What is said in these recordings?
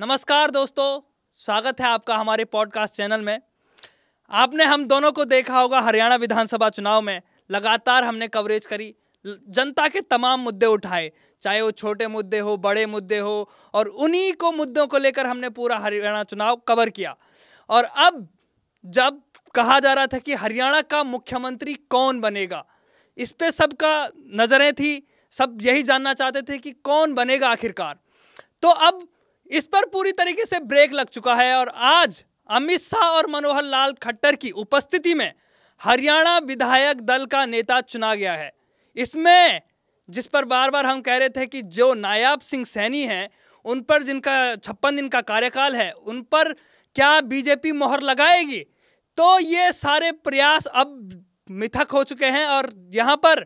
नमस्कार दोस्तों स्वागत है आपका हमारे पॉडकास्ट चैनल में आपने हम दोनों को देखा होगा हरियाणा विधानसभा चुनाव में लगातार हमने कवरेज करी जनता के तमाम मुद्दे उठाए चाहे वो छोटे मुद्दे हो बड़े मुद्दे हो और उन्हीं को मुद्दों को लेकर हमने पूरा हरियाणा चुनाव कवर किया और अब जब कहा जा रहा था कि हरियाणा का मुख्यमंत्री कौन बनेगा इस पर सबका नज़रें थी सब यही जानना चाहते थे कि कौन बनेगा आखिरकार तो अब इस पर पूरी तरीके से ब्रेक लग चुका है और आज अमित शाह और मनोहर लाल खट्टर की उपस्थिति में हरियाणा विधायक दल का नेता चुना गया है इसमें जिस पर बार बार हम कह रहे थे कि जो नायाब सिंह सैनी हैं उन पर जिनका छप्पन दिन का कार्यकाल है उन पर क्या बीजेपी मोहर लगाएगी तो ये सारे प्रयास अब मिथक हो चुके हैं और यहाँ पर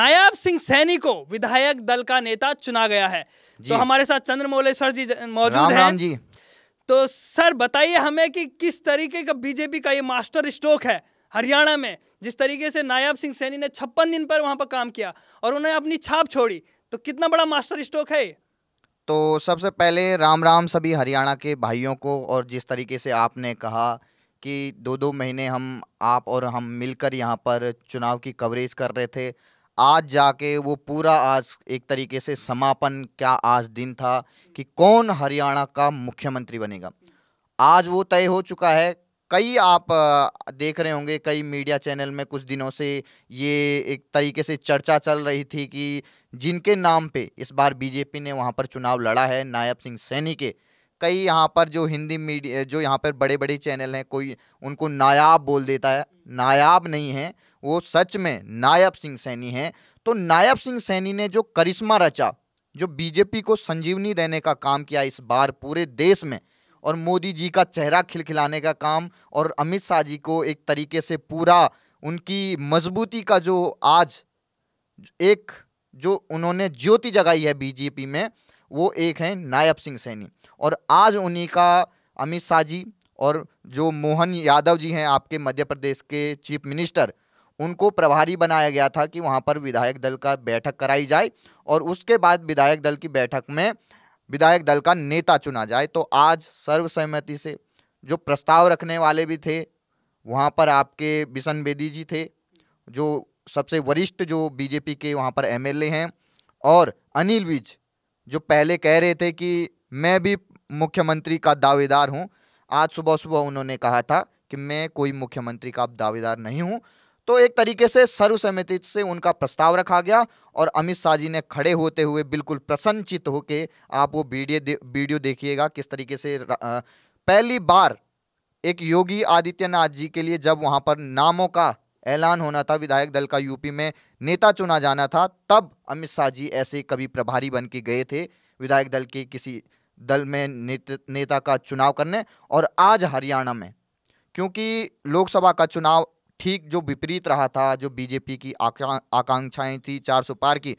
नायाब सिंह सैनी को विधायक दल का नेता चुना गया है तो हमारे साथ चंद्रमोले सर जी मौजूद राम, राम जी तो सर बताइए हमें कि किस तरीके का बीजेपी का ये मास्टर स्ट्रोक है हरियाणा में जिस तरीके से नायब सिंह सैनी ने छप्पन दिन पर वहां पर काम किया और उन्हें अपनी छाप छोड़ी तो कितना बड़ा मास्टर स्ट्रोक है तो सबसे पहले राम राम सभी हरियाणा के भाइयों को और जिस तरीके से आपने कहा कि दो दो महीने हम आप और हम मिलकर यहाँ पर चुनाव की कवरेज कर रहे थे आज जाके वो पूरा आज एक तरीके से समापन क्या आज दिन था कि कौन हरियाणा का मुख्यमंत्री बनेगा आज वो तय हो चुका है कई आप देख रहे होंगे कई मीडिया चैनल में कुछ दिनों से ये एक तरीके से चर्चा चल रही थी कि जिनके नाम पे इस बार बीजेपी ने वहाँ पर चुनाव लड़ा है नायब सिंह सैनी के कई यहाँ पर जो हिंदी मीडिया जो यहाँ पर बड़े बड़े चैनल हैं कोई उनको नायाब बोल देता है नायाब नहीं है वो सच में नायब सिंह सैनी हैं तो नायब सिंह सैनी ने जो करिश्मा रचा जो बीजेपी को संजीवनी देने का काम किया इस बार पूरे देश में और मोदी जी का चेहरा खिलखिलाने का काम और अमित शाह जी को एक तरीके से पूरा उनकी मजबूती का जो आज एक जो उन्होंने ज्योति जगाई है बीजेपी में वो एक हैं नायब सिंह सैनी और आज उन्हीं का अमित शाह जी और जो मोहन यादव जी हैं आपके मध्य प्रदेश के चीफ मिनिस्टर उनको प्रभारी बनाया गया था कि वहाँ पर विधायक दल का बैठक कराई जाए और उसके बाद विधायक दल की बैठक में विधायक दल का नेता चुना जाए तो आज सर्वसहमति से जो प्रस्ताव रखने वाले भी थे वहाँ पर आपके बिशन बेदी जी थे जो सबसे वरिष्ठ जो बीजेपी के वहाँ पर एम हैं और अनिल विज जो पहले कह रहे थे कि मैं भी मुख्यमंत्री का दावेदार हूँ आज सुबह सुबह उन्होंने कहा था कि मैं कोई मुख्यमंत्री का दावेदार नहीं हूँ तो एक तरीके से सर्वसम्मति से उनका प्रस्ताव रखा गया और अमित शाह जी ने खड़े होते हुए बिल्कुल प्रसन्नचित होकर आप वो वीडियो दे, वीडियो देखिएगा किस तरीके से आ, पहली बार एक योगी आदित्यनाथ जी के लिए जब वहाँ पर नामों का ऐलान होना था विधायक दल का यूपी में नेता चुना जाना था तब अमित शाह जी ऐसे कभी प्रभारी बन के गए थे विधायक दल के किसी दल में नेत, नेता का चुनाव करने और आज हरियाणा में क्योंकि लोकसभा का चुनाव ठीक जो विपरीत रहा था जो बीजेपी की आका आकांक्षाएँ थी चार सौ पार की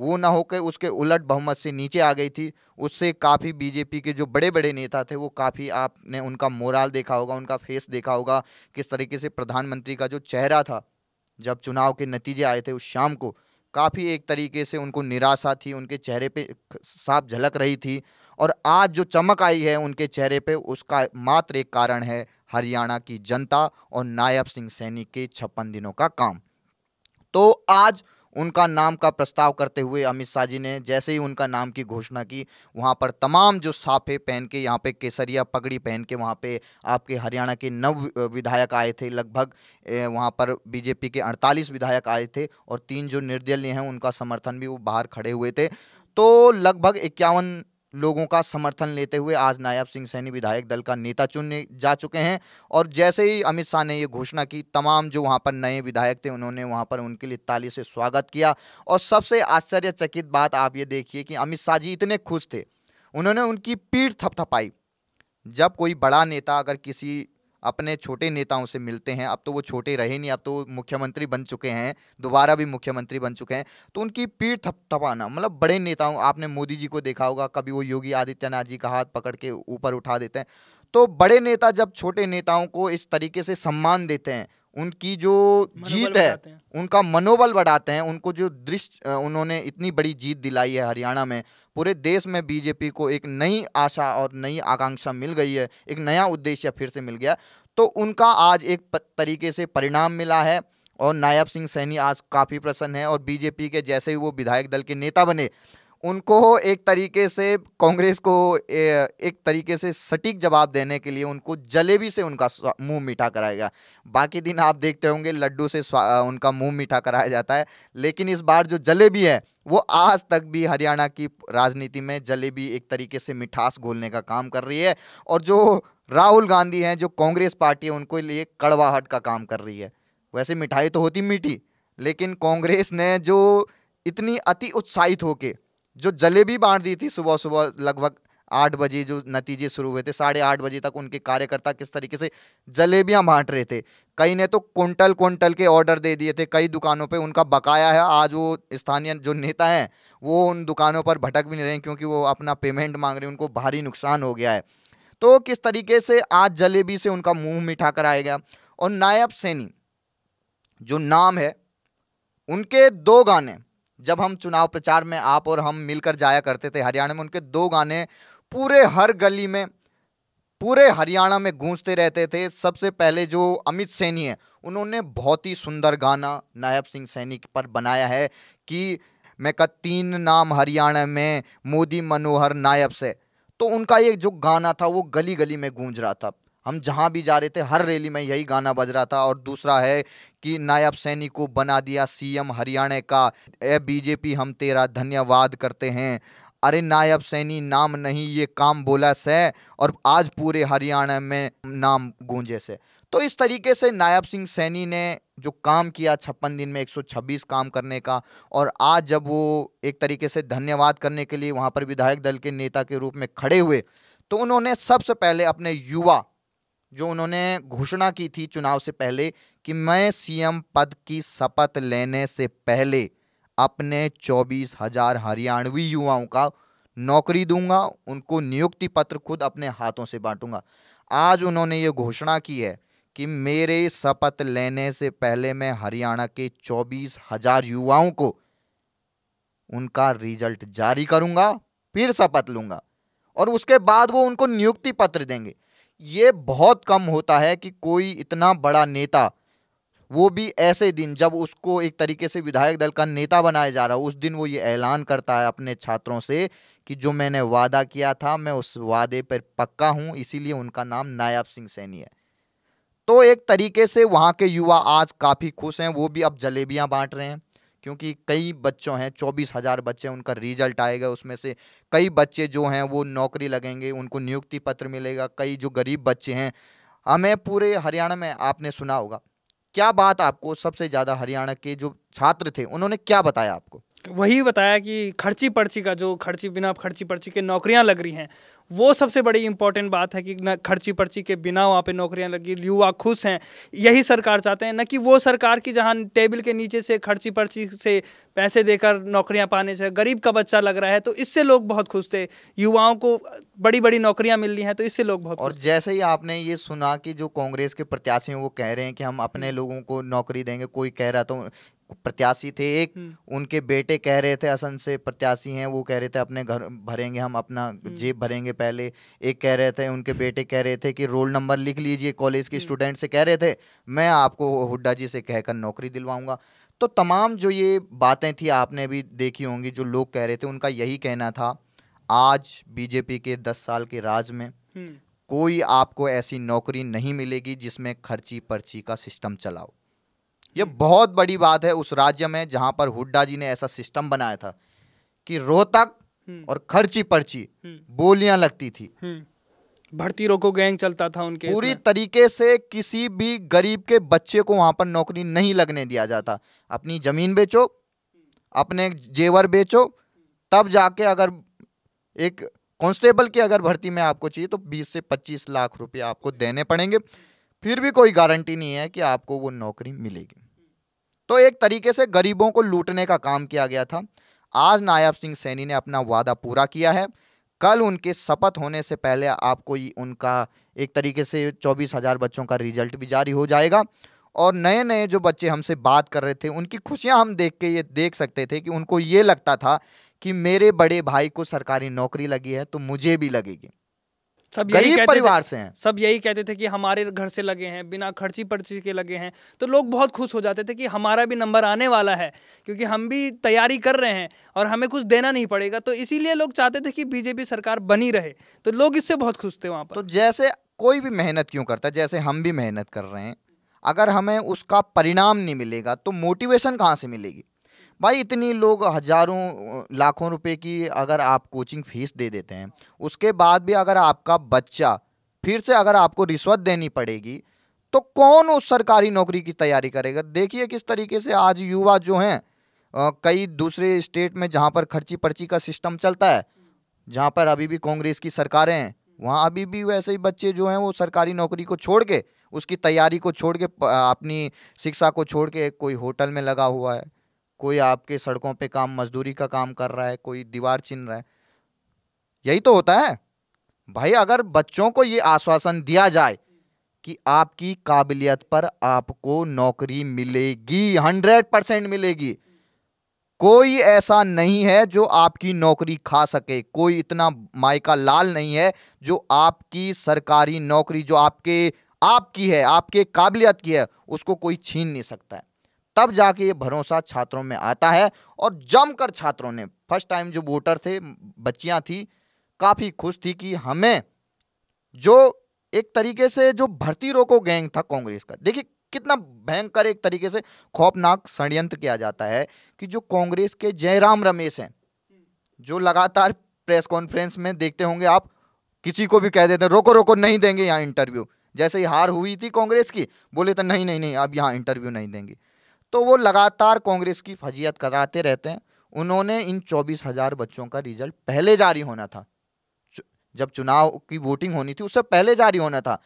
वो ना होकर उसके उलट बहुमत से नीचे आ गई थी उससे काफ़ी बीजेपी के जो बड़े बड़े नेता थे वो काफ़ी आपने उनका मोराल देखा होगा उनका फेस देखा होगा किस तरीके से प्रधानमंत्री का जो चेहरा था जब चुनाव के नतीजे आए थे उस शाम को काफ़ी एक तरीके से उनको निराशा थी उनके चेहरे पे साफ झलक रही थी और आज जो चमक आई है उनके चेहरे पे उसका मात्र एक कारण है हरियाणा की जनता और नायब सिंह सैनी के छप्पन दिनों का काम तो आज उनका नाम का प्रस्ताव करते हुए अमित शाह जी ने जैसे ही उनका नाम की घोषणा की वहाँ पर तमाम जो साफे पहन के यहाँ पे केसरिया पगड़ी पहन के वहाँ पे आपके हरियाणा के नव विधायक आए थे लगभग वहाँ पर बीजेपी के 48 विधायक आए थे और तीन जो निर्दलीय हैं उनका समर्थन भी वो बाहर खड़े हुए थे तो लगभग इक्यावन लोगों का समर्थन लेते हुए आज नायब सिंह सैनी विधायक दल का नेता चुने जा चुके हैं और जैसे ही अमित शाह ने ये घोषणा की तमाम जो वहाँ पर नए विधायक थे उन्होंने वहाँ पर उनके लिए ताली से स्वागत किया और सबसे आश्चर्यचकित बात आप ये देखिए कि अमित शाह जी इतने खुश थे उन्होंने उनकी पीठ थपथपाई जब कोई बड़ा नेता अगर किसी अपने छोटे नेताओं से मिलते हैं अब तो वो छोटे रहे नहीं अब तो वो मुख्यमंत्री बन चुके हैं दोबारा भी मुख्यमंत्री बन चुके हैं तो उनकी पीठ थपथपाना मतलब बड़े नेताओं आपने मोदी जी को देखा होगा कभी वो योगी आदित्यनाथ जी का हाथ पकड़ के ऊपर उठा देते हैं तो बड़े नेता जब छोटे नेताओं को इस तरीके से सम्मान देते हैं उनकी जो जीत है उनका मनोबल बढ़ाते हैं उनको जो दृश्य उन्होंने इतनी बड़ी जीत दिलाई है हरियाणा में पूरे देश में बीजेपी को एक नई आशा और नई आकांक्षा मिल गई है एक नया उद्देश्य फिर से मिल गया तो उनका आज एक तरीके से परिणाम मिला है और नायब सिंह सैनी आज काफ़ी प्रसन्न है और बीजेपी के जैसे ही वो विधायक दल के नेता बने उनको एक तरीके से कांग्रेस को एक तरीके से सटीक जवाब देने के लिए उनको जलेबी से उनका मुंह मीठा कराया गया बाकी दिन आप देखते होंगे लड्डू से उनका मुंह मीठा कराया जाता है लेकिन इस बार जो जलेबी है वो आज तक भी हरियाणा की राजनीति में जलेबी एक तरीके से मिठास घोलने का काम कर रही है और जो राहुल गांधी हैं जो कांग्रेस पार्टी है उनको लिए कड़वाहट का काम कर रही है वैसे मिठाई तो होती मीठी लेकिन कांग्रेस ने जो इतनी अति उत्साहित होकर जो जलेबी बांट दी थी सुबह सुबह लगभग आठ बजे जो नतीजे शुरू हुए थे साढ़े आठ बजे तक उनके कार्यकर्ता किस तरीके से जलेबियां बांट रहे थे कई ने तो कुंटल कुंटल के ऑर्डर दे दिए थे कई दुकानों पे उनका बकाया है आज वो स्थानीय जो नेता हैं वो उन दुकानों पर भटक भी नहीं रहे क्योंकि वो अपना पेमेंट मांग रहे हैं उनको भारी नुकसान हो गया है तो किस तरीके से आज जलेबी से उनका मुँह मिठा कराया गया और नायब सैनी जो नाम है उनके दो गाने जब हम चुनाव प्रचार में आप और हम मिलकर जाया करते थे हरियाणा में उनके दो गाने पूरे हर गली में पूरे हरियाणा में गूंजते रहते थे सबसे पहले जो अमित सैनी है उन्होंने बहुत ही सुंदर गाना नायब सिंह सैनी पर बनाया है कि मैं का तीन नाम हरियाणा में मोदी मनोहर नायब से तो उनका ये जो गाना था वो गली गली में गूंज रहा था हम जहाँ भी जा रहे थे हर रैली में यही गाना बज रहा था और दूसरा है कि नायब सैनी को बना दिया सीएम हरियाणा का ए बीजेपी हम तेरा धन्यवाद करते हैं अरे नायब सैनी नाम नहीं ये काम बोला से और आज पूरे हरियाणा में नाम गूंजे से तो इस तरीके से नायब सिंह सैनी ने जो काम किया छप्पन दिन में 126 काम करने का और आज जब वो एक तरीके से धन्यवाद करने के लिए वहाँ पर विधायक दल के नेता के रूप में खड़े हुए तो उन्होंने सबसे पहले अपने युवा जो उन्होंने घोषणा की थी चुनाव से पहले कि मैं सीएम पद की शपथ लेने से पहले अपने चौबीस हजार हरियाणवी युवाओं का नौकरी दूंगा उनको नियुक्ति पत्र खुद अपने हाथों से बांटूंगा आज उन्होंने ये घोषणा की है कि मेरे शपथ लेने से पहले मैं हरियाणा के चौबीस हजार युवाओं को उनका रिजल्ट जारी करूंगा फिर शपथ लूंगा और उसके बाद वो उनको नियुक्ति पत्र देंगे ये बहुत कम होता है कि कोई इतना बड़ा नेता वो भी ऐसे दिन जब उसको एक तरीके से विधायक दल का नेता बनाया जा रहा है उस दिन वो ये ऐलान करता है अपने छात्रों से कि जो मैंने वादा किया था मैं उस वादे पर पक्का हूँ इसीलिए उनका नाम नायब सिंह सैनी है तो एक तरीके से वहाँ के युवा आज काफ़ी खुश हैं वो भी अब जलेबियाँ बांट रहे हैं क्योंकि कई बच्चों हैं चौबीस हज़ार बच्चे उनका रिजल्ट आएगा उसमें से कई बच्चे जो हैं वो नौकरी लगेंगे उनको नियुक्ति पत्र मिलेगा कई जो गरीब बच्चे हैं हमें पूरे हरियाणा में आपने सुना होगा क्या बात आपको सबसे ज़्यादा हरियाणा के जो छात्र थे उन्होंने क्या बताया आपको वही बताया कि खर्ची पर्ची का जो खर्ची बिना खर्ची पर्ची के नौकरियां लग रही हैं वो सबसे बड़ी इंपॉर्टेंट बात है कि न खर्ची पर्ची के बिना वहाँ पे नौकरियाँ लगी युवा खुश हैं यही सरकार चाहते हैं न कि वो सरकार की जहाँ टेबल के नीचे से खर्ची पर्ची से पैसे देकर नौकरियाँ पाने से गरीब का बच्चा लग रहा है तो इससे लोग बहुत खुश थे युवाओं को बड़ी बड़ी नौकरियाँ मिल रही हैं तो इससे लोग बहुत और जैसे ही आपने ये सुना कि जो कांग्रेस के प्रत्याशी हैं वो कह रहे हैं कि हम अपने हम्म। लोगों को नौकरी देंगे कोई कह रहा तो प्रत्याशी थे एक हम्म। उनके बेटे कह रहे थे असन से प्रत्याशी हैं वो कह रहे थे अपने घर भरेंगे हम अपना हम्म। जेब भरेंगे पहले एक कह रहे थे उनके बेटे कह रहे थे कि रोल नंबर लिख लीजिए कॉलेज के हम्म। स्टूडेंट से कह रहे थे मैं आपको हुड्डा जी से कहकर नौकरी दिलवाऊंगा तो तमाम जो ये बातें थी आपने भी देखी होंगी जो लोग कह रहे थे उनका यही कहना था आज बीजेपी के दस साल के राज में कोई आपको ऐसी नौकरी नहीं मिलेगी जिसमें खर्ची पर्ची का सिस्टम चलाओ ये बहुत बड़ी बात है उस राज्य में जहां पर हुड्डा जी ने ऐसा सिस्टम बनाया था कि रोहतक हम्म। और खर्ची पर्ची हम्म। बोलियां लगती थी भर्ती हम्म। रोको गैंग चलता था उनके पूरी तरीके से किसी भी गरीब के बच्चे को वहां पर नौकरी नहीं लगने दिया जाता अपनी जमीन बेचो अपने जेवर बेचो तब जाके अगर एक कांस्टेबल की अगर भर्ती में आपको चाहिए तो 20 से 25 लाख रुपए आपको देने पड़ेंगे फिर भी कोई गारंटी नहीं है कि आपको वो नौकरी मिलेगी तो एक तरीके से गरीबों को लूटने का काम किया गया था आज नायब सिंह सैनी ने अपना वादा पूरा किया है कल उनके शपथ होने से पहले आपको उनका एक तरीके से चौबीस हज़ार बच्चों का रिजल्ट भी जारी हो जाएगा और नए नए जो बच्चे हमसे बात कर रहे थे उनकी खुशियां हम देख के ये देख सकते थे कि उनको ये लगता था कि मेरे बड़े भाई को सरकारी नौकरी लगी है तो मुझे भी लगेगी सब गरीब परिवार से हैं सब यही कहते थे कि हमारे घर से लगे हैं बिना खर्ची पर्ची के लगे हैं तो लोग बहुत खुश हो जाते थे कि हमारा भी नंबर आने वाला है क्योंकि हम भी तैयारी कर रहे हैं और हमें कुछ देना नहीं पड़ेगा तो इसीलिए लोग चाहते थे कि बीजेपी सरकार बनी रहे तो लोग इससे बहुत खुश थे वहाँ पर तो जैसे कोई भी मेहनत क्यों करता है जैसे हम भी मेहनत कर रहे हैं अगर हमें उसका परिणाम नहीं मिलेगा तो मोटिवेशन कहाँ से मिलेगी भाई इतनी लोग हज़ारों लाखों रुपए की अगर आप कोचिंग फीस दे देते हैं उसके बाद भी अगर आपका बच्चा फिर से अगर आपको रिश्वत देनी पड़ेगी तो कौन उस सरकारी नौकरी की तैयारी करेगा देखिए किस तरीके से आज युवा जो हैं कई दूसरे स्टेट में जहाँ पर खर्ची पर्ची का सिस्टम चलता है जहाँ पर अभी भी कांग्रेस की सरकारें हैं वहाँ अभी भी वैसे ही बच्चे जो हैं वो सरकारी नौकरी को छोड़ के उसकी तैयारी को छोड़ के अपनी शिक्षा को छोड़ के कोई होटल में लगा हुआ है कोई आपके सड़कों पे काम मजदूरी का काम कर रहा है कोई दीवार चिन रहा है यही तो होता है भाई अगर बच्चों को ये आश्वासन दिया जाए कि आपकी काबिलियत पर आपको नौकरी मिलेगी हंड्रेड परसेंट मिलेगी कोई ऐसा नहीं है जो आपकी नौकरी खा सके कोई इतना मायका लाल नहीं है जो आपकी सरकारी नौकरी जो आपके आपकी है आपके काबिलियत की है उसको कोई छीन नहीं सकता है तब जाके ये भरोसा छात्रों में आता है और जमकर छात्रों ने फर्स्ट टाइम जो वोटर थे बच्चियां थी काफ़ी खुश थी कि हमें जो एक तरीके से जो भर्ती रोको गैंग था कांग्रेस का देखिए कितना भयंकर एक तरीके से खौफनाक षडयंत्र किया जाता है कि जो कांग्रेस के जयराम रमेश हैं जो लगातार प्रेस कॉन्फ्रेंस में देखते होंगे आप किसी को भी कह देते रोको रोको नहीं देंगे यहाँ इंटरव्यू जैसे ही हार हुई थी कांग्रेस की बोले तो नहीं नहीं नहीं अब यहाँ इंटरव्यू नहीं देंगे तो वो लगातार कांग्रेस की फजीयत कराते रहते हैं उन्होंने इन चौबीस हज़ार बच्चों का रिजल्ट पहले जारी होना था जब चुनाव की वोटिंग होनी थी उससे पहले जारी होना था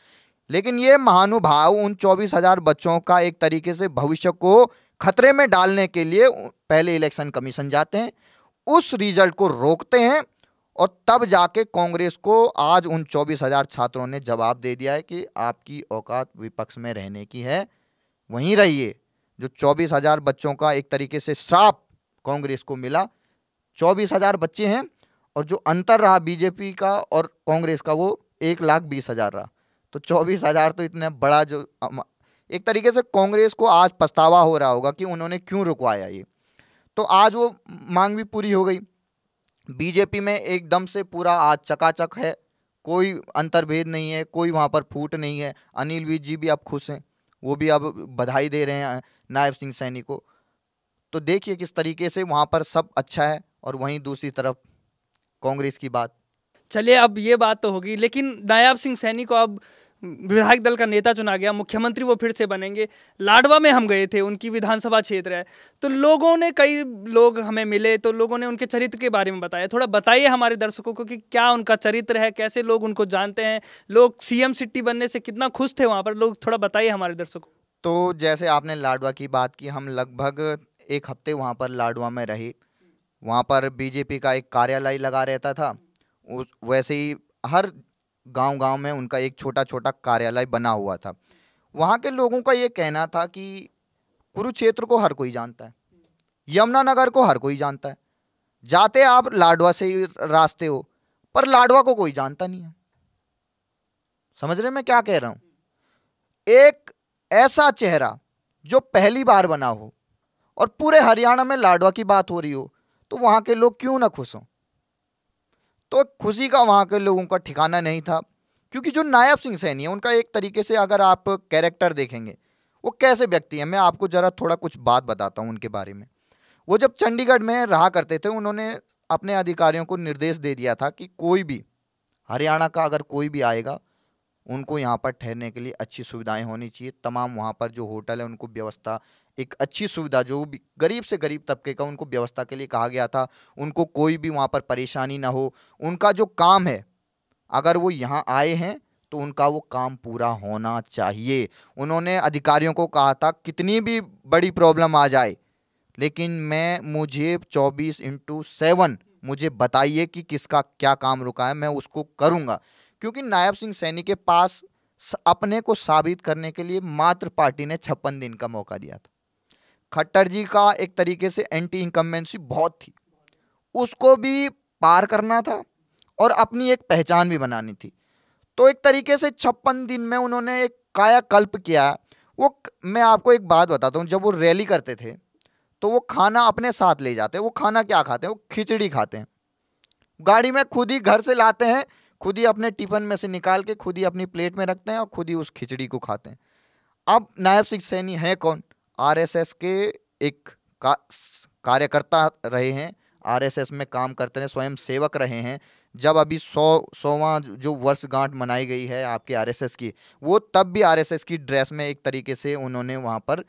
लेकिन ये महानुभाव उन चौबीस हज़ार बच्चों का एक तरीके से भविष्य को खतरे में डालने के लिए पहले इलेक्शन कमीशन जाते हैं उस रिजल्ट को रोकते हैं और तब जाके कांग्रेस को आज उन चौबीस हज़ार छात्रों ने जवाब दे दिया है कि आपकी औकात विपक्ष में रहने की है वहीं रहिए जो चौबीस हजार बच्चों का एक तरीके से श्राप कांग्रेस को मिला चौबीस हजार बच्चे हैं और जो अंतर रहा बीजेपी का और कांग्रेस का वो एक लाख बीस हजार रहा तो चौबीस हजार तो इतना बड़ा जो एक तरीके से कांग्रेस को आज पछतावा हो रहा होगा कि उन्होंने क्यों रुकवाया ये तो आज वो मांग भी पूरी हो गई बीजेपी में एकदम से पूरा आज चकाचक है कोई अंतर्भेद नहीं है कोई वहाँ पर फूट नहीं है अनिल विज जी भी अब खुश हैं वो भी अब बधाई दे रहे हैं नायब सिंह सैनी को तो देखिए किस तरीके से वहाँ पर सब अच्छा है और वहीं दूसरी तरफ कांग्रेस की बात चलिए अब ये बात तो होगी लेकिन नायब सिंह सैनी को अब विधायक दल का नेता चुना गया मुख्यमंत्री वो फिर से बनेंगे लाडवा में हम गए थे उनकी विधानसभा क्षेत्र है तो लोगों ने कई लोग हमें मिले तो लोगों ने उनके चरित्र के बारे में बताया थोड़ा बताइए हमारे दर्शकों को कि क्या उनका चरित्र है कैसे लोग उनको जानते हैं लोग सीएम सिटी बनने से कितना खुश थे वहाँ पर लोग थोड़ा बताइए हमारे दर्शकों तो जैसे आपने लाडवा की बात की हम लगभग एक हफ्ते वहाँ पर लाडवा में रही वहाँ पर बीजेपी का एक कार्यालय लगा रहता था उस वैसे ही हर गांव-गांव में उनका एक छोटा-छोटा कार्यालय बना हुआ था वहाँ के लोगों का ये कहना था कि कुरुक्षेत्र को हर कोई जानता है यमुनानगर को हर कोई जानता है जाते आप लाडवा से ही रास्ते हो पर लाडवा को कोई जानता नहीं है समझ रहे मैं क्या कह रहा हूँ एक ऐसा चेहरा जो पहली बार बना हो और पूरे हरियाणा में लाडवा की बात हो रही हो तो वहाँ के लोग क्यों ना खुश हों तो खुशी का वहाँ के लोगों का ठिकाना नहीं था क्योंकि जो नायब सिंह सैनी है उनका एक तरीके से अगर आप कैरेक्टर देखेंगे वो कैसे व्यक्ति हैं मैं आपको ज़रा थोड़ा कुछ बात बताता हूँ उनके बारे में वो जब चंडीगढ़ में रहा करते थे उन्होंने अपने अधिकारियों को निर्देश दे दिया था कि कोई भी हरियाणा का अगर कोई भी आएगा उनको यहाँ पर ठहरने के लिए अच्छी सुविधाएं होनी चाहिए तमाम वहाँ पर जो होटल है उनको व्यवस्था एक अच्छी सुविधा जो भी गरीब से गरीब तबके का उनको व्यवस्था के लिए कहा गया था उनको कोई भी वहाँ पर परेशानी ना हो उनका जो काम है अगर वो यहाँ आए हैं तो उनका वो काम पूरा होना चाहिए उन्होंने अधिकारियों को कहा था कितनी भी बड़ी प्रॉब्लम आ जाए लेकिन मैं मुझे चौबीस इंटू सेवन मुझे बताइए कि किसका क्या काम रुका है मैं उसको करूँगा क्योंकि नायब सिंह सैनी के पास अपने को साबित करने के लिए मात्र पार्टी ने छप्पन दिन का मौका दिया था खट्टर जी का एक तरीके से एंटी इनकम्बेंसी बहुत थी उसको भी पार करना था और अपनी एक पहचान भी बनानी थी तो एक तरीके से छप्पन दिन में उन्होंने एक कायाकल्प किया वो मैं आपको एक बात बताता हूँ जब वो रैली करते थे तो वो खाना अपने साथ ले जाते हैं वो खाना क्या खाते हैं वो खिचड़ी खाते हैं गाड़ी में खुद ही घर से लाते हैं खुद ही अपने टिफिन में से निकाल के खुद ही अपनी प्लेट में रखते हैं और खुद ही उस खिचड़ी को खाते हैं अब नायब सिख सैनी है कौन आरएसएस के एक का, कार्यकर्ता रहे हैं आरएसएस में काम करते रहे स्वयं सेवक रहे हैं जब अभी सौ सौवा जो वर्षगांठ मनाई गई है आपके आरएसएस की वो तब भी आरएसएस की ड्रेस में एक तरीके से उन्होंने वहाँ पर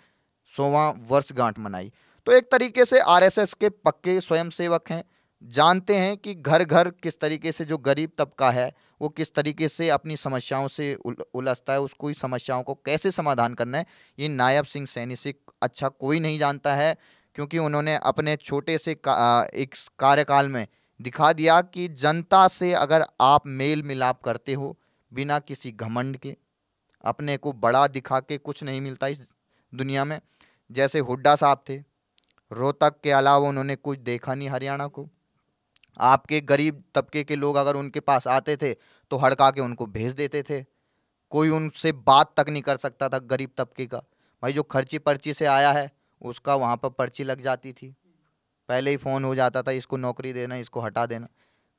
सौवा वर्षगांठ मनाई तो एक तरीके से आरएसएस के पक्के स्वयंसेवक हैं जानते हैं कि घर घर किस तरीके से जो गरीब तबका है वो किस तरीके से अपनी समस्याओं से उलझता है उसको समस्याओं को कैसे समाधान करना है ये नायब सिंह सैनी से अच्छा कोई नहीं जानता है क्योंकि उन्होंने अपने छोटे से का, एक कार्यकाल में दिखा दिया कि जनता से अगर आप मेल मिलाप करते हो बिना किसी घमंड के अपने को बड़ा दिखा के कुछ नहीं मिलता इस दुनिया में जैसे हुड्डा साहब थे रोहतक के अलावा उन्होंने कुछ देखा नहीं हरियाणा को आपके गरीब तबके के लोग अगर उनके पास आते थे तो हड़का के उनको भेज देते थे कोई उनसे बात तक नहीं कर सकता था गरीब तबके का भाई जो खर्ची पर्ची से आया है उसका वहाँ पर पर्ची लग जाती थी पहले ही फ़ोन हो जाता था इसको नौकरी देना इसको हटा देना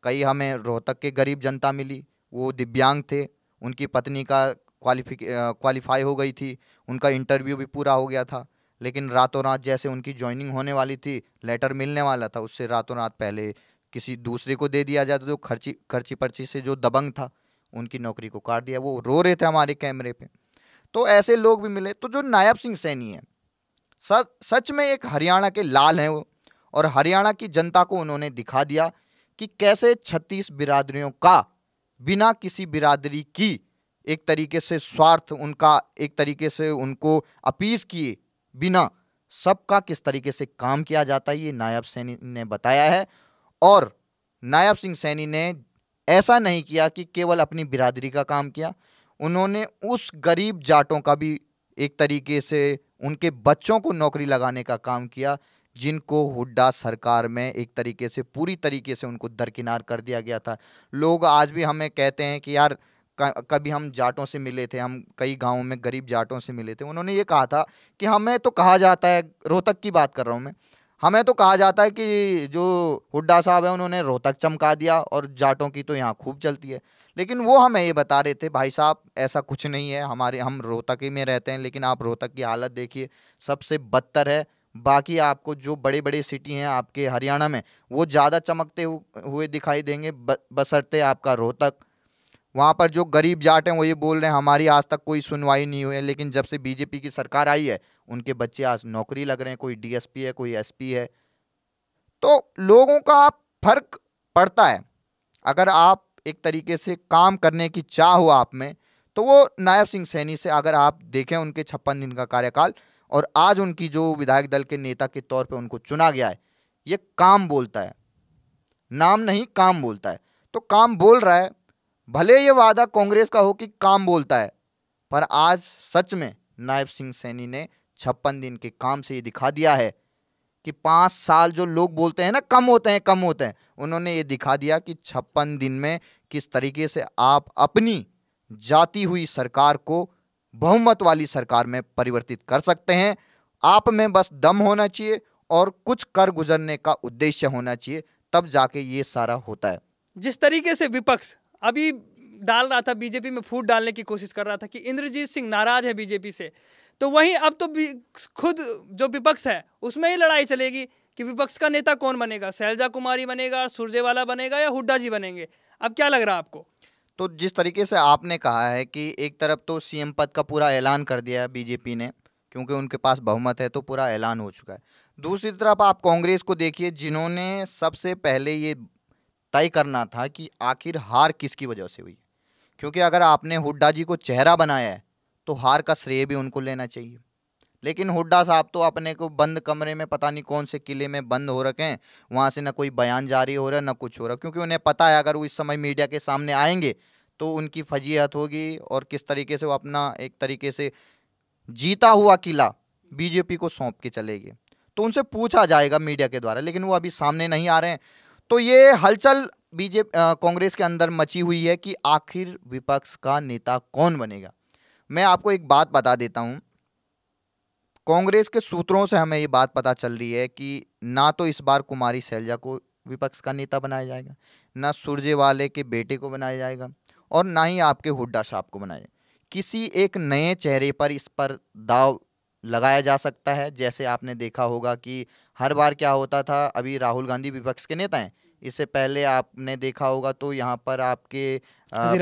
कई हमें रोहतक के गरीब जनता मिली वो दिव्यांग थे उनकी पत्नी का क्वालिफिक क्वालिफाई हो गई थी उनका इंटरव्यू भी पूरा हो गया था लेकिन रातों रात जैसे उनकी ज्वाइनिंग होने वाली थी लेटर मिलने वाला था उससे रातों रात पहले किसी दूसरे को दे दिया जाता तो जो खर्ची खर्ची पर्ची से जो दबंग था उनकी नौकरी को काट दिया वो रो रहे थे हमारे कैमरे पे तो ऐसे लोग भी मिले तो जो नायब सिंह सैनी है सच सच में एक हरियाणा के लाल हैं वो और हरियाणा की जनता को उन्होंने दिखा दिया कि कैसे छत्तीस बिरादरियों का बिना किसी बिरादरी की एक तरीके से स्वार्थ उनका एक तरीके से उनको अपीस किए बिना सबका किस तरीके से काम किया जाता है ये नायब सैनी ने बताया है और नायब सिंह सैनी ने ऐसा नहीं किया कि केवल अपनी बिरादरी का काम किया उन्होंने उस गरीब जाटों का भी एक तरीके से उनके बच्चों को नौकरी लगाने का काम किया जिनको हुड्डा सरकार में एक तरीके से पूरी तरीके से उनको दरकिनार कर दिया गया था लोग आज भी हमें कहते हैं कि यार कभी हम जाटों से मिले थे हम कई गांवों में गरीब जाटों से मिले थे उन्होंने ये कहा था कि हमें तो कहा जाता है रोहतक की बात कर रहा हूँ मैं हमें तो कहा जाता है कि जो हुड्डा साहब हैं उन्होंने रोहतक चमका दिया और जाटों की तो यहाँ खूब चलती है लेकिन वो हमें ये बता रहे थे भाई साहब ऐसा कुछ नहीं है हमारे हम रोहतक ही में रहते हैं लेकिन आप रोहतक की हालत देखिए सबसे बदतर है बाकी आपको जो बड़े बड़े सिटी हैं आपके हरियाणा में वो ज़्यादा चमकते हुए दिखाई देंगे बसरते आपका रोहतक वहाँ पर जो गरीब जाट हैं वो ये बोल रहे हैं हमारी आज तक कोई सुनवाई नहीं हुई है लेकिन जब से बीजेपी की सरकार आई है उनके बच्चे आज नौकरी लग रहे हैं कोई डीएसपी है कोई एसपी है तो लोगों का फर्क पड़ता है अगर आप एक तरीके से काम करने की चाह हो आप में तो वो नायब सिंह सैनी से अगर आप देखें उनके छप्पन दिन का कार्यकाल और आज उनकी जो विधायक दल के नेता के तौर पर उनको चुना गया है ये काम बोलता है नाम नहीं काम बोलता है तो काम बोल रहा है भले ये वादा कांग्रेस का हो कि काम बोलता है पर आज सच में नायब सिंह सैनी ने छप्पन दिन के काम से ये दिखा दिया है कि पाँच साल जो लोग बोलते हैं ना कम होते हैं कम होते हैं उन्होंने ये दिखा दिया कि छप्पन दिन में किस तरीके से आप अपनी जाती हुई सरकार को बहुमत वाली सरकार में परिवर्तित कर सकते हैं आप में बस दम होना चाहिए और कुछ कर गुजरने का उद्देश्य होना चाहिए तब जाके ये सारा होता है जिस तरीके से विपक्ष अभी डाल रहा था बीजेपी में फूट डालने की कोशिश कर रहा था कि इंद्रजीत सिंह नाराज है बीजेपी से तो वहीं अब तो खुद जो विपक्ष है उसमें ही लड़ाई चलेगी कि विपक्ष का नेता कौन बनेगा शैलजा कुमारी बनेगा सुरजेवाला बनेगा या हुड्डा जी बनेंगे अब क्या लग रहा है आपको तो जिस तरीके से आपने कहा है कि एक तरफ तो सीएम पद का पूरा ऐलान कर दिया है बीजेपी ने क्योंकि उनके पास बहुमत है तो पूरा ऐलान हो चुका है दूसरी तरफ आप कांग्रेस को देखिए जिन्होंने सबसे पहले ये तय करना था कि आखिर हार किसकी वजह से हुई क्योंकि अगर आपने हुड्डा जी को चेहरा बनाया है तो हार का श्रेय भी उनको लेना चाहिए लेकिन हुड्डा साहब तो अपने को बंद कमरे में पता नहीं कौन से किले में बंद हो रखे हैं वहाँ से ना कोई बयान जारी हो रहा है ना कुछ हो रहा क्योंकि उन्हें पता है अगर वो इस समय मीडिया के सामने आएंगे तो उनकी फजीहत होगी और किस तरीके से वो अपना एक तरीके से जीता हुआ किला बीजेपी को सौंप के चलेगी तो उनसे पूछा जाएगा मीडिया के द्वारा लेकिन वो अभी सामने नहीं आ रहे हैं तो ये हलचल बीजेपी कांग्रेस के अंदर मची हुई है कि आखिर विपक्ष का नेता कौन बनेगा मैं आपको एक बात बता देता हूं कांग्रेस के सूत्रों से हमें ये बात पता चल रही है कि ना तो इस बार कुमारी सैलजा को विपक्ष का नेता बनाया जाएगा ना वाले के बेटे को बनाया जाएगा और ना ही आपके हुड्डा साहब को बनाया किसी एक नए चेहरे पर इस पर दाव लगाया जा सकता है जैसे आपने देखा होगा कि हर बार क्या होता था अभी राहुल गांधी विपक्ष के नेता हैं इससे पहले आपने देखा होगा तो यहाँ पर आपके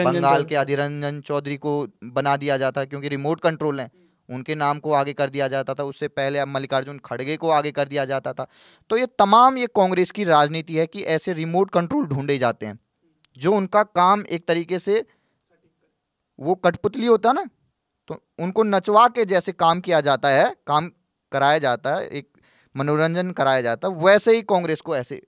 बंगाल के अधीर रंजन चौधरी को बना दिया जाता क्योंकि रिमोट कंट्रोल है उनके नाम को आगे कर दिया जाता था उससे पहले अब मल्लिकार्जुन खड़गे को आगे कर दिया जाता था तो ये तमाम ये कांग्रेस की राजनीति है कि ऐसे रिमोट कंट्रोल ढूंढे जाते हैं जो उनका काम एक तरीके से वो कठपुतली होता ना तो उनको नचवा के जैसे काम किया जाता है काम कराया जाता है एक मनोरंजन कराया जाता वैसे ही कांग्रेस को ऐसे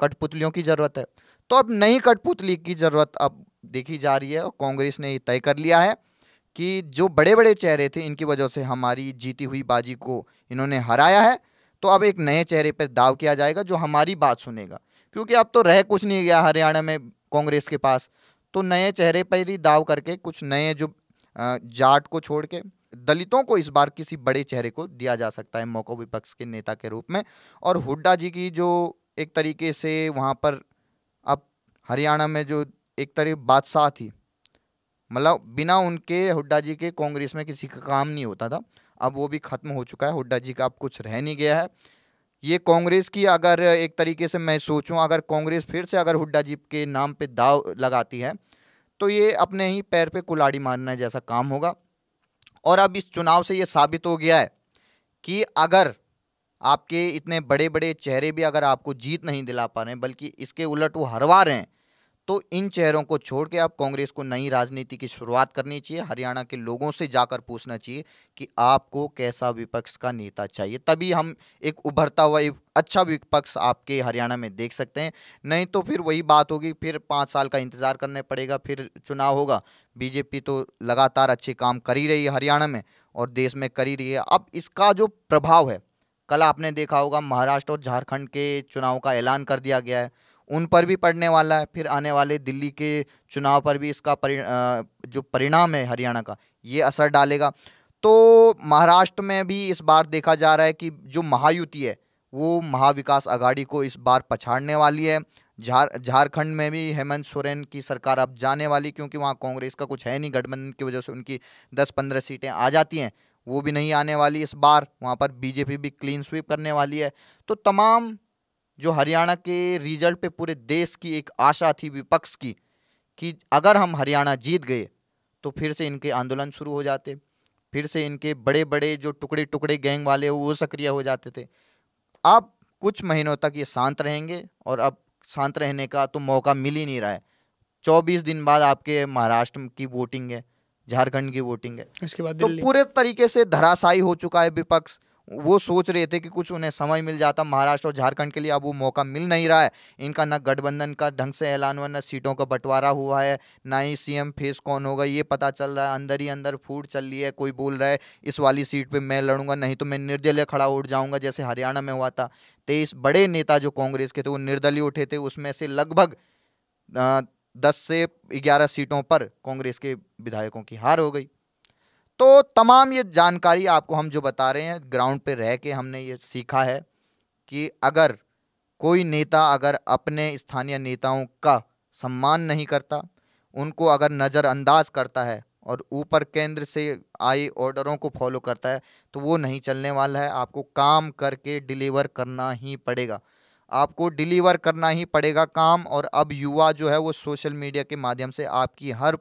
कठपुतलियों की ज़रूरत है तो अब नई कठपुतली की ज़रूरत अब देखी जा रही है और कांग्रेस ने ये तय कर लिया है कि जो बड़े बड़े चेहरे थे इनकी वजह से हमारी जीती हुई बाजी को इन्होंने हराया है तो अब एक नए चेहरे पर दाव किया जाएगा जो हमारी बात सुनेगा क्योंकि अब तो रह कुछ नहीं गया हरियाणा में कांग्रेस के पास तो नए चेहरे पर ही दाव करके कुछ नए जो जाट को छोड़ के दलितों को इस बार किसी बड़े चेहरे को दिया जा सकता है मौका विपक्ष के नेता के रूप में और हुड्डा जी की जो एक तरीके से वहाँ पर अब हरियाणा में जो एक तरह बादशाह थी मतलब बिना उनके हुड्डा जी के कांग्रेस में किसी का काम नहीं होता था अब वो भी ख़त्म हो चुका है हुड्डा जी का अब कुछ रह नहीं गया है ये कांग्रेस की अगर एक तरीके से मैं सोचूं अगर कांग्रेस फिर से अगर हुड्डा जी के नाम पे दाव लगाती है तो ये अपने ही पैर पे कुलाड़ी मारना जैसा काम होगा और अब इस चुनाव से ये साबित हो गया है कि अगर आपके इतने बड़े बड़े चेहरे भी अगर आपको जीत नहीं दिला पा रहे हैं बल्कि इसके उलट वो हरवा रहे हैं तो इन चेहरों को छोड़ के आप कांग्रेस को नई राजनीति की शुरुआत करनी चाहिए हरियाणा के लोगों से जाकर पूछना चाहिए कि आपको कैसा विपक्ष का नेता चाहिए तभी हम एक उभरता हुआ एक अच्छा विपक्ष आपके हरियाणा में देख सकते हैं नहीं तो फिर वही बात होगी फिर पाँच साल का इंतज़ार करने पड़ेगा फिर चुनाव होगा बीजेपी तो लगातार अच्छे काम कर ही रही है हरियाणा में और देश में कर ही रही है अब इसका जो प्रभाव है कल आपने देखा होगा महाराष्ट्र और झारखंड के चुनाव का ऐलान कर दिया गया है उन पर भी पड़ने वाला है फिर आने वाले दिल्ली के चुनाव पर भी इसका परि जो परिणाम है हरियाणा का ये असर डालेगा तो महाराष्ट्र में भी इस बार देखा जा रहा है कि जो महायुति है वो महाविकास आघाड़ी को इस बार पछाड़ने वाली है झार झारखंड में भी हेमंत सोरेन की सरकार अब जाने वाली क्योंकि वहाँ कांग्रेस का कुछ है नहीं गठबंधन की वजह से उनकी दस पंद्रह सीटें आ जाती हैं वो भी नहीं आने वाली इस बार वहाँ पर बीजेपी भी क्लीन स्वीप करने वाली है तो तमाम जो हरियाणा के रिजल्ट पे पूरे देश की एक आशा थी विपक्ष की कि अगर हम हरियाणा जीत गए तो फिर से इनके आंदोलन शुरू हो जाते फिर से इनके बड़े बड़े जो टुकड़े टुकड़े गैंग वाले वो सक्रिय हो जाते थे अब कुछ महीनों तक ये शांत रहेंगे और अब शांत रहने का तो मौका मिल ही नहीं रहा है चौबीस दिन बाद आपके महाराष्ट्र की वोटिंग है झारखंड की वोटिंग है इसके बाद तो पूरे तरीके से धराशायी हो चुका है विपक्ष वो सोच रहे थे कि कुछ उन्हें समय मिल जाता महाराष्ट्र और झारखंड के लिए अब वो मौका मिल नहीं रहा है इनका ना गठबंधन का ढंग से ऐलान हुआ ना सीटों का बंटवारा हुआ है ना ही सीएम फेस कौन होगा ये पता चल रहा है अंदर ही अंदर फूट चल रही है कोई बोल रहा है इस वाली सीट पर मैं लड़ूंगा नहीं तो मैं निर्दलीय खड़ा उठ जाऊँगा जैसे हरियाणा में हुआ था तेईस बड़े नेता जो कांग्रेस के थे वो निर्दलीय उठे थे उसमें से लगभग दस से ग्यारह सीटों पर कांग्रेस के विधायकों की हार हो गई तो तमाम ये जानकारी आपको हम जो बता रहे हैं ग्राउंड पे रह के हमने ये सीखा है कि अगर कोई नेता अगर अपने स्थानीय नेताओं का सम्मान नहीं करता उनको अगर नज़रअंदाज करता है और ऊपर केंद्र से आए ऑर्डरों को फॉलो करता है तो वो नहीं चलने वाला है आपको काम करके डिलीवर करना ही पड़ेगा आपको डिलीवर करना ही पड़ेगा काम और अब युवा जो है वो सोशल मीडिया के माध्यम से आपकी हर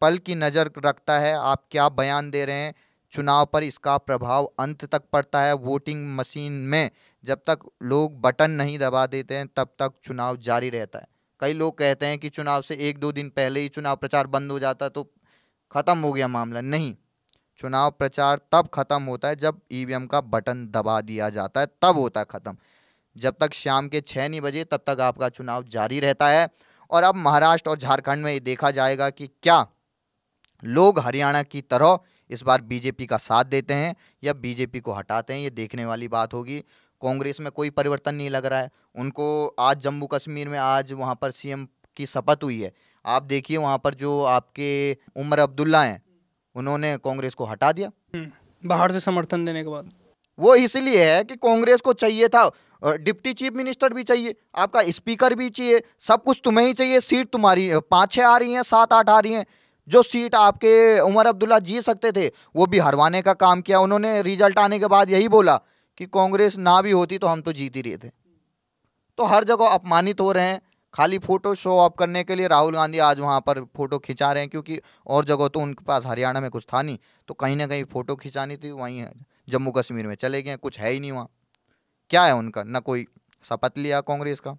पल की नज़र रखता है आप क्या बयान दे रहे हैं चुनाव पर इसका प्रभाव अंत तक पड़ता है वोटिंग मशीन में जब तक लोग बटन नहीं दबा देते हैं तब तक चुनाव जारी रहता है कई लोग कहते हैं कि चुनाव से एक दो दिन पहले ही चुनाव प्रचार बंद हो जाता तो ख़त्म हो गया मामला नहीं चुनाव प्रचार तब ख़त्म होता है जब ईवीएम का बटन दबा दिया जाता है तब होता है ख़त्म जब तक शाम के छः नहीं बजे तब तक आपका चुनाव जारी रहता है और अब महाराष्ट्र और झारखंड में ये देखा जाएगा कि क्या लोग हरियाणा की तरह इस बार बीजेपी का साथ देते हैं या बीजेपी को हटाते हैं ये देखने वाली बात होगी कांग्रेस में कोई परिवर्तन नहीं लग रहा है उनको आज जम्मू कश्मीर में आज वहाँ पर सीएम की शपथ हुई है आप देखिए वहाँ पर जो आपके उमर अब्दुल्ला हैं उन्होंने कांग्रेस को हटा दिया हम्म, बाहर से समर्थन देने के बाद वो इसलिए है कि कांग्रेस को चाहिए था डिप्टी चीफ मिनिस्टर भी चाहिए आपका स्पीकर भी चाहिए सब कुछ तुम्हें ही चाहिए सीट तुम्हारी पाँच छः आ रही हैं सात आठ आ रही हैं जो सीट आपके उमर अब्दुल्ला जीत सकते थे वो भी हरवाने का काम किया उन्होंने रिजल्ट आने के बाद यही बोला कि कांग्रेस ना भी होती तो हम तो जीत ही रहे थे तो हर जगह अपमानित हो रहे हैं खाली फ़ोटो शो ऑफ करने के लिए राहुल गांधी आज वहाँ पर फ़ोटो खिंचा रहे हैं क्योंकि और जगह तो उनके पास हरियाणा में कुछ था नहीं तो कहीं ना कहीं फ़ोटो खिंचानी थी वहीं है जम्मू कश्मीर में चले गए कुछ है ही नहीं वहाँ क्या है उनका ना कोई शपथ लिया कांग्रेस का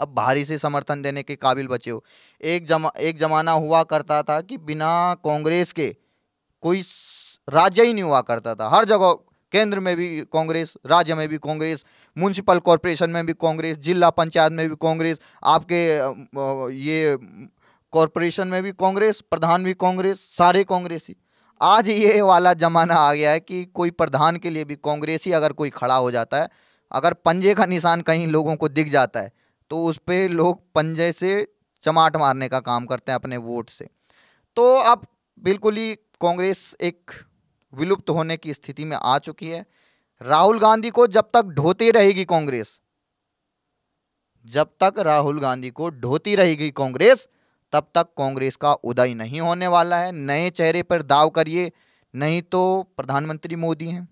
अब भारी से समर्थन देने के काबिल बचे हो एक जमा एक ज़माना हुआ करता था कि बिना कांग्रेस के कोई राज्य ही नहीं हुआ करता था हर जगह केंद्र में भी कांग्रेस राज्य में भी कांग्रेस म्यूनसिपल कॉरपोरेशन में भी कांग्रेस जिला पंचायत में भी कांग्रेस आपके ये कॉरपोरेशन में भी कांग्रेस प्रधान भी कांग्रेस सारे कांग्रेस ही आज ये वाला ज़माना आ गया है कि कोई प्रधान के लिए भी कांग्रेस ही अगर कोई खड़ा हो जाता है अगर पंजे का निशान कहीं लोगों को दिख जाता है तो उस पर लोग पंजे से चमाट मारने का काम करते हैं अपने वोट से तो अब बिल्कुल ही कांग्रेस एक विलुप्त होने की स्थिति में आ चुकी है राहुल गांधी को जब तक ढोती रहेगी कांग्रेस जब तक राहुल गांधी को ढोती रहेगी कांग्रेस तब तक कांग्रेस का उदय नहीं होने वाला है नए चेहरे पर दाव करिए नहीं तो प्रधानमंत्री मोदी हैं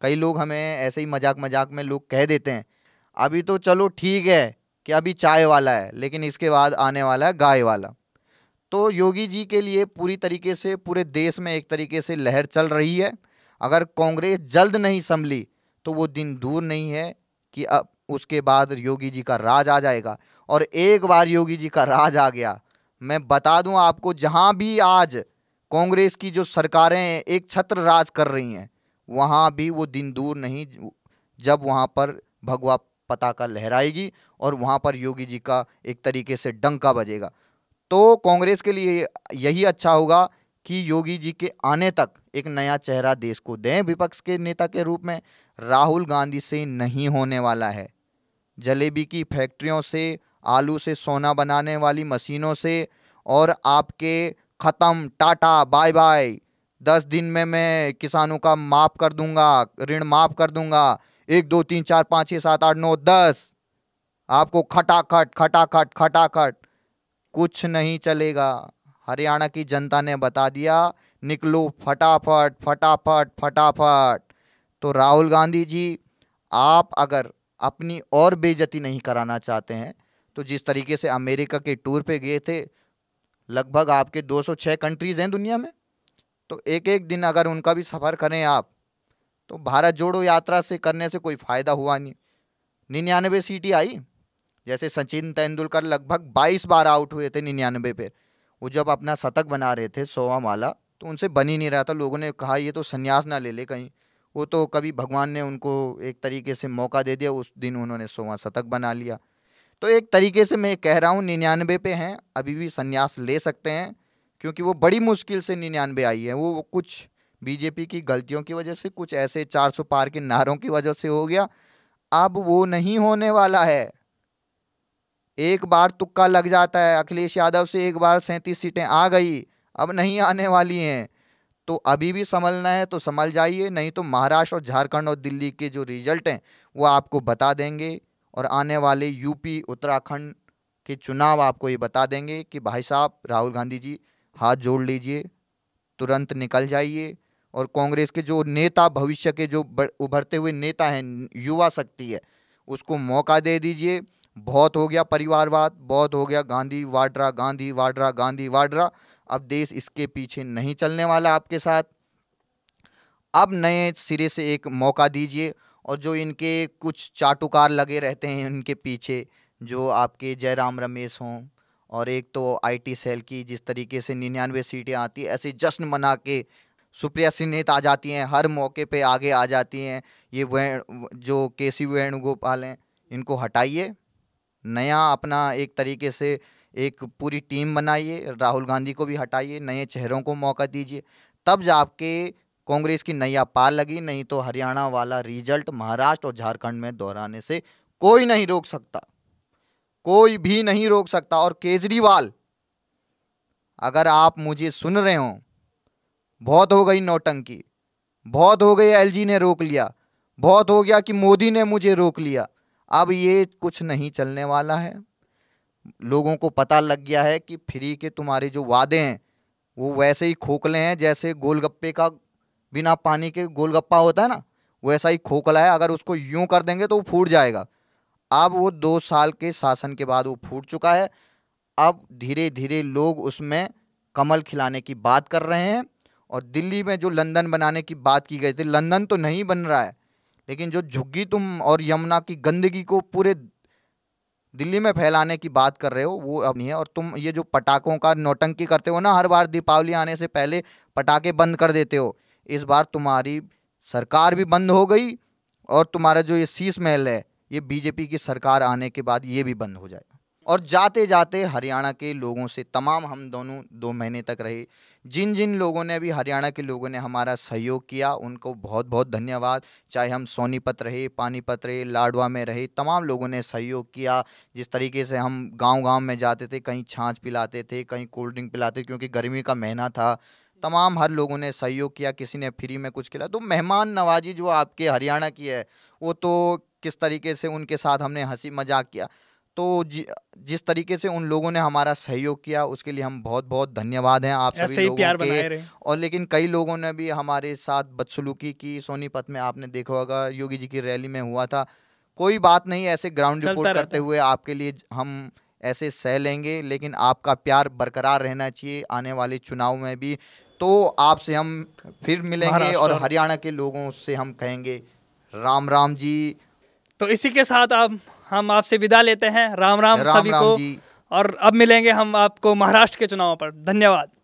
कई लोग हमें ऐसे ही मजाक मजाक में लोग कह देते हैं अभी तो चलो ठीक है कि अभी चाय वाला है लेकिन इसके बाद आने वाला है गाय वाला तो योगी जी के लिए पूरी तरीके से पूरे देश में एक तरीके से लहर चल रही है अगर कांग्रेस जल्द नहीं संभली तो वो दिन दूर नहीं है कि अब उसके बाद योगी जी का राज आ जाएगा और एक बार योगी जी का राज आ गया मैं बता दूं आपको जहां भी आज कांग्रेस की जो सरकारें एक छत्र राज कर रही हैं वहां भी वो दिन दूर नहीं जब वहां पर भगवा पताका लहराएगी और वहाँ पर योगी जी का एक तरीके से डंका बजेगा तो कांग्रेस के लिए यही अच्छा होगा कि योगी जी के आने तक एक नया चेहरा देश को दें विपक्ष के नेता के रूप में राहुल गांधी से नहीं होने वाला है जलेबी की फैक्ट्रियों से आलू से सोना बनाने वाली मशीनों से और आपके ख़त्म टाटा बाय बाय दस दिन में मैं किसानों का माफ़ कर दूंगा ऋण माफ़ कर दूंगा एक दो तीन चार पाँच छः सात आठ नौ दस आपको खटाखट खटाखट खटाखट कुछ नहीं चलेगा हरियाणा की जनता ने बता दिया निकलो फटाफट फटाफट फटाफट तो राहुल गांधी जी आप अगर अपनी और बेजती नहीं कराना चाहते हैं तो जिस तरीके से अमेरिका के टूर पे गए थे लगभग आपके 206 कंट्रीज़ हैं दुनिया में तो एक एक दिन अगर उनका भी सफ़र करें आप तो भारत जोड़ो यात्रा से करने से कोई फ़ायदा हुआ नहीं निन्यानवे सीटें आई जैसे सचिन तेंदुलकर लगभग 22 बार आउट हुए थे निन्यानवे पे वो जब अपना शतक बना रहे थे सोवा माला तो उनसे बन ही नहीं रहा था लोगों ने कहा ये तो संन्यास ना ले ले कहीं वो तो कभी भगवान ने उनको एक तरीके से मौका दे दिया उस दिन उन्होंने सोवा शतक बना लिया तो एक तरीके से मैं कह रहा हूँ निन्यानवे पे हैं अभी भी संन्यास ले सकते हैं क्योंकि वो बड़ी मुश्किल से निन्यानवे आई है वो, वो कुछ बीजेपी की गलतियों की वजह से कुछ ऐसे 400 पार के नारों की वजह से हो गया अब वो नहीं होने वाला है एक बार तुक्का लग जाता है अखिलेश यादव से एक बार सैंतीस सीटें आ गई अब नहीं आने वाली हैं तो अभी भी संभलना है तो संभल जाइए नहीं तो महाराष्ट्र और झारखंड और दिल्ली के जो रिजल्ट हैं वो आपको बता देंगे और आने वाले यूपी उत्तराखंड के चुनाव आपको ये बता देंगे कि भाई साहब राहुल गांधी जी हाथ जोड़ लीजिए तुरंत निकल जाइए और कांग्रेस के जो नेता भविष्य के जो उभरते हुए नेता हैं युवा शक्ति है उसको मौका दे दीजिए बहुत हो गया परिवारवाद बहुत हो गया गांधी वाड्रा गांधी वाड्रा गांधी वाड्रा अब देश इसके पीछे नहीं चलने वाला आपके साथ अब नए सिरे से एक मौका दीजिए और जो इनके कुछ चाटुकार लगे रहते हैं इनके पीछे जो आपके जयराम रमेश हों और एक तो आईटी सेल की जिस तरीके से निन्यानवे सीटें आती है ऐसे जश्न मना के सुप्रिया सिन्हित आ जाती हैं हर मौके पे आगे आ जाती हैं ये वे जो के सी वेणुगोपाल हैं इनको हटाइए नया अपना एक तरीके से एक पूरी टीम बनाइए राहुल गांधी को भी हटाइए नए चेहरों को मौका दीजिए तब जाके कांग्रेस की नया पार लगी नहीं तो हरियाणा वाला रिजल्ट महाराष्ट्र और झारखंड में दोहराने से कोई नहीं रोक सकता कोई भी नहीं रोक सकता और केजरीवाल अगर आप मुझे सुन रहे हों बहुत हो गई नौटंकी बहुत हो गई एलजी ने रोक लिया बहुत हो गया कि मोदी ने मुझे रोक लिया अब ये कुछ नहीं चलने वाला है लोगों को पता लग गया है कि फ्री के तुम्हारे जो वादे हैं वो वैसे ही खोखले हैं जैसे गोलगप्पे का बिना पानी के गोलगप्पा होता है ना वैसा ही खोखला है अगर उसको यूं कर देंगे तो वो फूट जाएगा अब वो दो साल के शासन के बाद वो फूट चुका है अब धीरे धीरे लोग उसमें कमल खिलाने की बात कर रहे हैं और दिल्ली में जो लंदन बनाने की बात की गई थी लंदन तो नहीं बन रहा है लेकिन जो झुग्गी तुम और यमुना की गंदगी को पूरे दिल्ली में फैलाने की बात कर रहे हो वो अब नहीं है और तुम ये जो पटाखों का नौटंकी करते हो ना हर बार दीपावली आने से पहले पटाखे बंद कर देते हो इस बार तुम्हारी सरकार भी बंद हो गई और तुम्हारा जो ये शीश महल है ये बीजेपी की सरकार आने के बाद ये भी बंद हो जाएगा और जाते जाते हरियाणा के लोगों से तमाम हम दोनों दो महीने तक रहे जिन जिन लोगों ने अभी हरियाणा के लोगों ने हमारा सहयोग किया उनको बहुत बहुत धन्यवाद चाहे हम सोनीपत रहे पानीपत रहे लाडवा में रहे तमाम लोगों ने सहयोग किया जिस तरीके से हम गांव गांव में जाते थे कहीं छाछ पिलाते थे कहीं कोल्ड ड्रिंक पिलाते क्योंकि गर्मी का महीना था तमाम हर लोगों ने सहयोग किया किसी ने फ्री में कुछ खिला तो मेहमान नवाजी जो आपके हरियाणा की है वो तो किस तरीके से उनके साथ हमने हंसी मजाक किया तो जि, जिस तरीके से उन लोगों ने हमारा सहयोग किया उसके लिए हम बहुत बहुत धन्यवाद हैं आप सभी लोगों प्यार के और लेकिन कई लोगों ने भी हमारे साथ बदसलूकी की सोनीपत में आपने देखा होगा योगी जी की रैली में हुआ था कोई बात नहीं ऐसे ग्राउंड रिपोर्ट करते हुए आपके लिए हम ऐसे सह लेंगे लेकिन आपका प्यार बरकरार रहना चाहिए आने वाले चुनाव में भी तो आपसे हम फिर मिलेंगे और हरियाणा के लोगों से हम कहेंगे राम राम जी तो इसी के साथ आप हम आपसे विदा लेते हैं राम राम, राम सभी को और अब मिलेंगे हम आपको महाराष्ट्र के चुनाव पर धन्यवाद